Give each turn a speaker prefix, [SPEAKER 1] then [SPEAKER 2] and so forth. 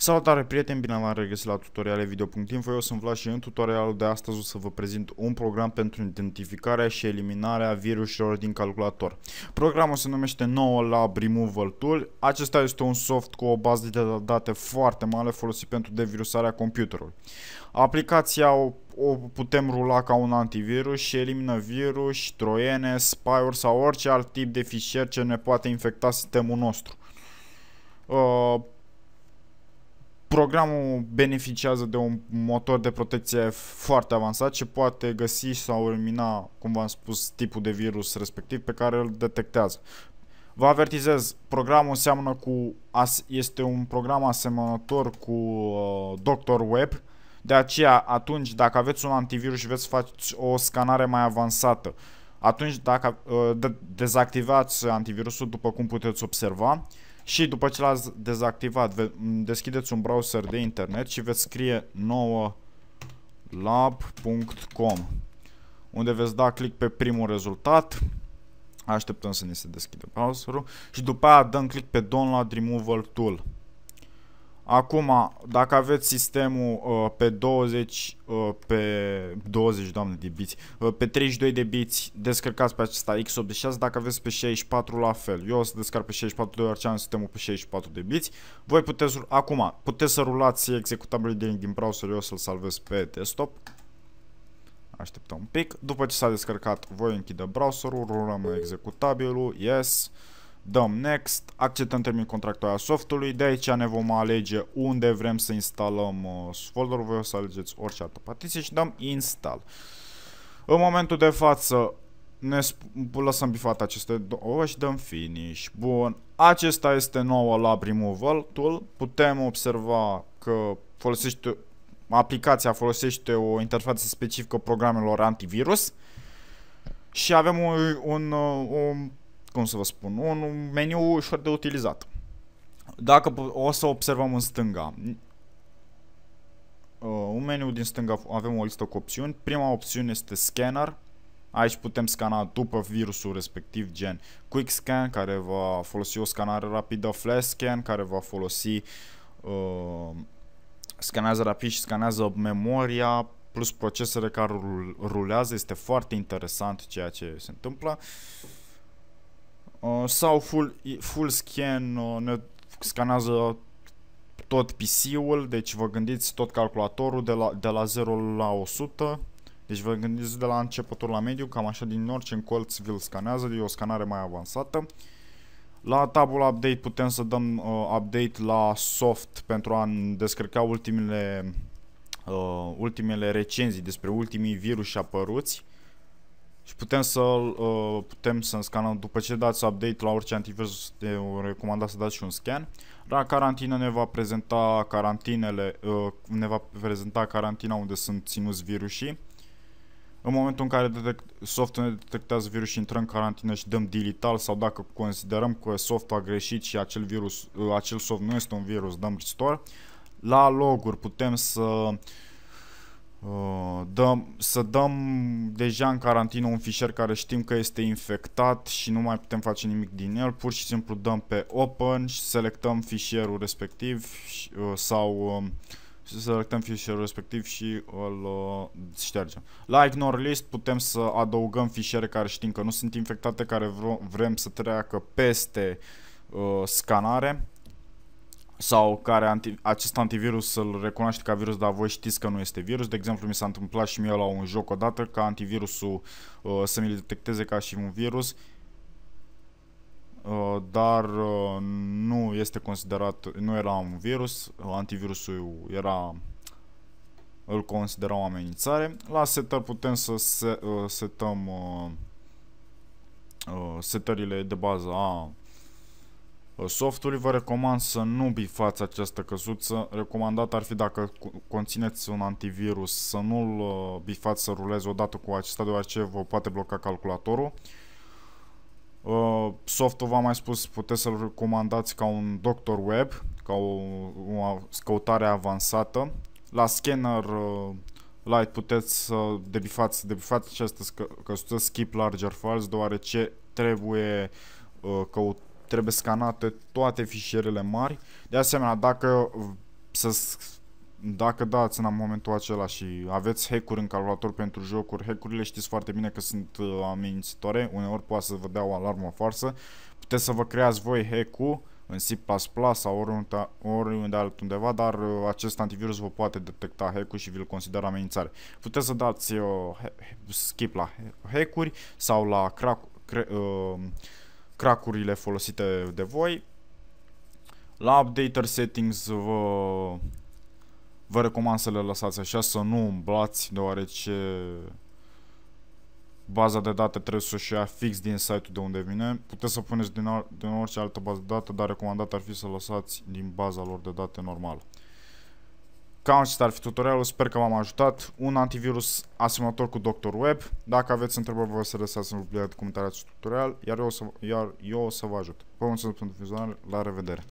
[SPEAKER 1] Salutare prieteni, bine v-am regăsit la tutoriale video.info, eu sunt Vlad și în tutorialul de astăzi o să vă prezint un program pentru identificarea și eliminarea virusurilor din calculator. Programul se numește NoLab Removal Tool, acesta este un soft cu o bază de date foarte mare folosit pentru devirusarea computerului. Aplicația o o putem rula ca un antivirus și elimină virus, troiene, spyware sau orice alt tip de fișier ce ne poate infecta sistemul nostru. Uh, Programul beneficiază de un motor de protecție foarte avansat ce poate găsi sau elimina, cum v-am spus, tipul de virus respectiv pe care îl detectează. Vă avertizez, programul seamănă cu, este un program asemănător cu uh, Doctor Web, de aceea atunci dacă aveți un antivirus și veți face o scanare mai avansată, atunci dacă uh, de dezactivați antivirusul după cum puteți observa, uh, și după ce l-ați dezactivat, deschideți un browser de internet și veți scrie 9 lab.com unde veți da click pe primul rezultat așteptăm să ne se deschide browserul și după aia dăm click pe download removal tool Acum, dacă aveți sistemul uh, pe 20, uh, pe 20, doamne, de biți, uh, pe 32 de biți, descărcați pe acesta x86, dacă aveți pe 64, la fel. Eu o să descarc pe 64, deoarece am sistemul pe 64 de biți. Voi puteți, acum, puteți să rulați executabilul din, din browser, eu o să-l salvez pe desktop. Așteptăm un pic. După ce s-a descărcat, voi închide browserul, rulăm executabilul, yes. Uh, dăm Next, acceptăm termin contractul al softului, de aici ne vom alege unde vrem să instalăm uh, folderul, voi o să alegeți orice altă partiție și dăm Install. În momentul de față ne lăsăm bifat aceste două și dăm Finish. Bun, acesta este nouă Lab Removal Tool, putem observa că folosește aplicația folosește o interfață specifică programelor antivirus și avem un, un, un cum să vă spun, un meniu ușor de utilizat. Dacă o să observăm în stânga, uh, un meniu din stânga avem o listă cu opțiuni. Prima opțiune este scanner. Aici putem scana după virusul respectiv, gen quick scan care va folosi o scanare rapidă, flash scan care va folosi uh, scanează rapid și scanează memoria plus procesele care rulează. Este foarte interesant ceea ce se întâmplă. Uh, Uh, sau full, full scan uh, ne scanează tot PC-ul, deci vă gândiți tot calculatorul de la, de la 0 la 100. Deci vă gândiți de la începutul la mediu, cam așa din orice în colț vi-l scanează, de o scanare mai avansată. La tabul update putem să dăm uh, update la soft pentru a descărca ultimele, uh, ultimele recenzii despre ultimii virus apăruți. Uh, și putem să uh, putem să scanăm după ce dați update la orice antivirus de recomandat să dați și un scan. La carantină ne va prezenta carantinele, uh, ne va prezenta carantina unde sunt ținuți virusii. În momentul în care detect, softul ne detectează virus și intrăm în carantină și dăm dilital sau dacă considerăm că softul a greșit și acel, virus, uh, acel soft nu este un virus, dăm restore. La loguri putem să uh, Uh, dăm, să dăm deja în carantină un fișier care știm că este infectat și nu mai putem face nimic din el, pur și simplu dăm pe open și selectăm fișierul respectiv uh, sau uh, selectăm fișierul respectiv și îl uh, ștergem. La ignore list putem să adăugăm fișiere care știm că nu sunt infectate, care vrem să treacă peste uh, scanare sau care anti, acest antivirus îl recunoaște ca virus, dar voi știți că nu este virus. De exemplu, mi s-a întâmplat și mie la un joc odată ca antivirusul uh, să mi-l detecteze ca și un virus, uh, dar uh, nu este considerat, nu era un virus, uh, antivirusul era îl considera o amenințare. La setări putem să se, uh, setăm uh, uh, setările de bază a softului, vă recomand să nu bifați această căsuță. Recomandat ar fi dacă conțineți un antivirus să nu-l uh, bifați să rulezi odată cu acesta deoarece vă poate bloca calculatorul. Uh, softul v-am mai spus, puteți să-l recomandați ca un doctor web, ca o, o căutare avansată. La scanner uh, light puteți să debifați, debifați această căsuță skip larger files deoarece trebuie căut trebuie scanate toate fișierele mari. De asemenea, dacă să dacă dați da, în momentul acela și aveți hack-uri în calculator pentru jocuri, hack-urile știți foarte bine că sunt uh, amenințitoare, uneori poate să vă dea o alarmă farsă, puteți să vă creați voi hack-ul în C++ sau oriunde, oriunde altundeva, dar uh, acest antivirus vă poate detecta hack-ul și vi-l consideră amenințare. Puteți să dați uh, skip la hack-uri sau la crack, cre, uh, cracurile folosite de voi. La Updater Settings vă, vă recomand să le lăsați așa, să nu umblați, deoarece baza de date trebuie să o ia fix din site-ul de unde vine. Puteți să puneți din, or din orice altă bază de date, dar recomandat ar fi să lăsați din baza lor de date normală. Cam acesta ar fi tutorialul, sper că v-am ajutat. Un antivirus asemănător cu Dr. Web. Dacă aveți întrebări, vă să lăsați în comentarii acest tutorial, iar eu o să, iar eu o să vă ajut. Vă mulțumesc pentru vizionare, la revedere!